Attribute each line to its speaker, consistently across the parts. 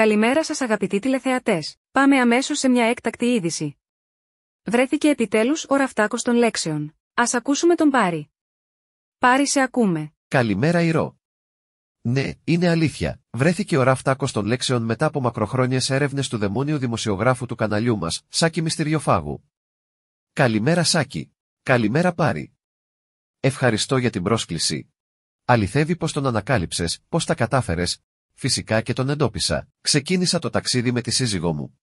Speaker 1: Καλημέρα σας αγαπητοί τηλεθεατές. Πάμε αμέσως σε μια έκτακτη είδηση. Βρέθηκε επιτέλους ο ραφτάκος των λέξεων. Ας ακούσουμε τον Πάρη. Πάρη σε ακούμε.
Speaker 2: Καλημέρα Ηρώ. Ναι, είναι αλήθεια. Βρέθηκε ο ραφτάκος των λέξεων μετά από μακροχρόνιες έρευνες του δαιμόνιου δημοσιογράφου του καναλιού μας, Σάκη Μυστηριοφάγου. Καλημέρα Σάκη. Καλημέρα Πάρη. Ευχαριστώ για την πρόσκληση. Αληθεύει πως τον ανακάλυψες, πώ τα κατάφερες, φυσικά και τον εντόπισα. Ξεκίνησα το ταξίδι με τη σύζυγό μου.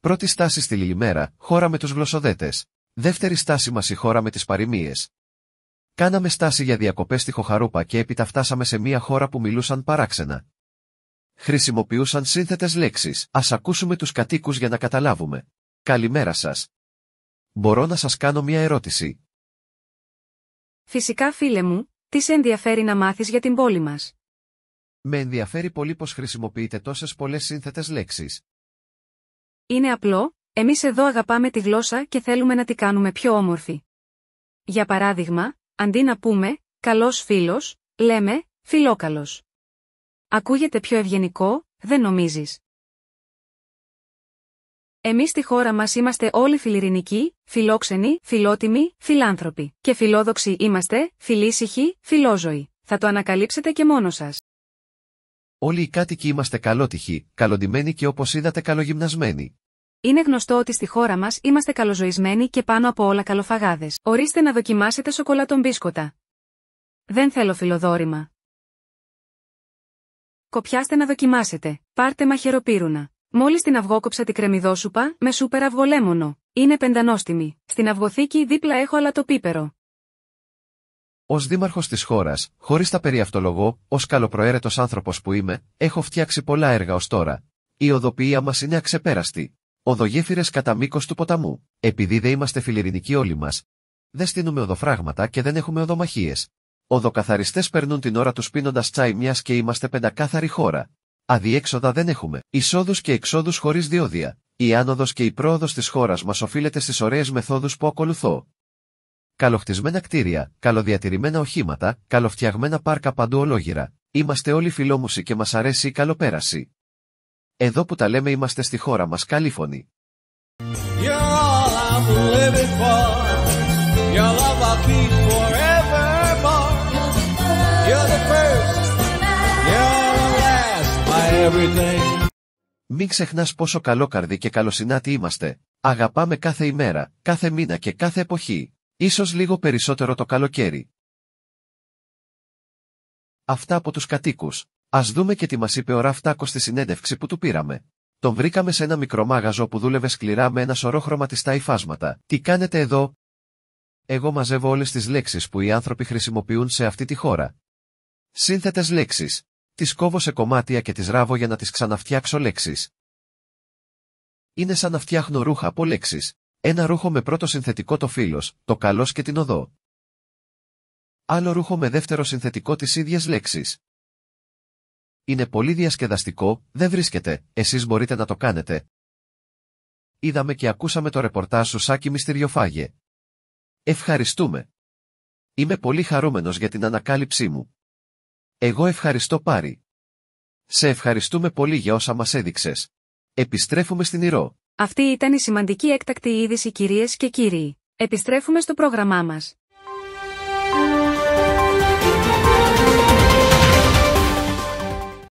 Speaker 2: Πρώτη στάση στη Λιλιμέρα, χώρα με τους γλωσσοδέτες. Δεύτερη στάση μας η χώρα με τις παροιμίες. Κάναμε στάση για διακοπές στη Χοχαρούπα και έπειτα φτάσαμε σε μια χώρα που μιλούσαν παράξενα. Χρησιμοποιούσαν σύνθετες λέξεις, ας ακούσουμε τους κατοίκους για να καταλάβουμε. Καλημέρα σας. Μπορώ να σας κάνω μια ερώτηση.
Speaker 1: Φυσικά φίλε μου, τι σε ενδιαφέρει να μάθεις για την πόλη μας.
Speaker 2: Με ενδιαφέρει πολύ πως χρησιμοποιείτε τόσες πολλές σύνθετες λέξεις.
Speaker 1: Είναι απλό, εμείς εδώ αγαπάμε τη γλώσσα και θέλουμε να τη κάνουμε πιο όμορφη. Για παράδειγμα, αντί να πούμε «καλός φίλος», λέμε «φιλόκαλος». Ακούγεται πιο ευγενικό, δεν νομίζεις. Εμείς στη χώρα μας είμαστε όλοι φιλιρινικοί, φιλόξενοι, φιλότιμοι, φιλάνθρωποι. Και φιλόδοξοι είμαστε, φιλήσυχοι, φιλόζωοι. Θα το ανακαλύψετε και μόνος σας.
Speaker 2: Όλοι οι κάτοικοι είμαστε καλότυχοι, καλοντημένοι και όπως είδατε καλογυμνασμένοι.
Speaker 1: Είναι γνωστό ότι στη χώρα μας είμαστε καλοζωισμένοι και πάνω από όλα καλοφαγάδες. Ορίστε να δοκιμάσετε σοκολάτων μπίσκοτα. Δεν θέλω φιλοδόρημα. Κοπιάστε να δοκιμάσετε. Πάρτε μαχαιροπύρουνα. Μόλις την αυγόκοψα την κρεμιδόσουπα με σούπερ αυγολέμονο. Είναι πεντανόστιμη. Στην αυγοθήκη δίπλα έχω αλατοπίπερο.
Speaker 2: Ως δήμαρχος της χώρας, χωρίς τα περί αυτολογώ, ως καλοπροαίρετος άνθρωπος που είμαι, έχω φτιάξει πολλά έργα ως τώρα. Η οδοποιία μας είναι αξεπέραστη. Οδογέφυρε κατά μήκος του ποταμού. Επειδή δεν είμαστε φιλιρινικοί όλοι μας, δεν στείνουμε οδοφράγματα και δεν έχουμε οδομαχίες. Οδοκαθαριστές περνούν την ώρα τους πίνοντας τσάι μιας και είμαστε πεντακάθαρη χώρα. Αδιέξοδα δεν έχουμε. Εισόδους και εξόδους χωρίς διόδια. Η άνοδος και η πρόοδος της χώρας μας οφείλεται στις ωραίες μεθόδους που ακολουθώ καλοχτισμένα κτίρια, καλοδιατηρημένα οχήματα, καλοφτιαγμένα πάρκα παντού ολόγυρα. Είμαστε όλοι φιλόμουσοι και μας αρέσει η καλοπέραση. Εδώ που τα λέμε είμαστε στη χώρα μας φωνή. Μην ξεχνάς πόσο καλόκαρδοι και καλοσυνάτοι είμαστε. Αγαπάμε κάθε ημέρα, κάθε μήνα και κάθε εποχή. Ίσως λίγο περισσότερο το καλοκαίρι. Αυτά από τους κατοίκους. Ας δούμε και τι μας είπε ο Ραφτάκο στη συνέντευξη που του πήραμε. Τον βρήκαμε σε ένα μικρό μάγαζο που δούλευε σκληρά με ένα σωρό χρωματιστά υφάσματα. Τι κάνετε εδώ? Εγώ μαζεύω όλες τις λέξεις που οι άνθρωποι χρησιμοποιούν σε αυτή τη χώρα. Σύνθετες λέξεις. Τις κόβω σε κομμάτια και τις ράβω για να τις ξαναφτιάξω λέξεις. Είναι σαν να φτιάχνω ρούχα από λέξεις. Ένα ρούχο με πρώτο συνθετικό το φίλος, το καλός και την οδό. Άλλο ρούχο με δεύτερο συνθετικό τις ίδιες λέξεις. Είναι πολύ διασκεδαστικό, δεν βρίσκεται, εσείς μπορείτε να το κάνετε. Είδαμε και ακούσαμε το ρεπορτάζ σου Σάκη Μυστηριοφάγε. Ευχαριστούμε. Είμαι πολύ χαρούμενος για την ανακάλυψή μου. Εγώ ευχαριστώ πάρη. Σε ευχαριστούμε πολύ για όσα μας έδειξες. Επιστρέφουμε στην Ηρώ.
Speaker 1: Αυτή ήταν η σημαντική έκτακτη είδηση κυρίες και κύριοι. Επιστρέφουμε στο πρόγραμμά μας.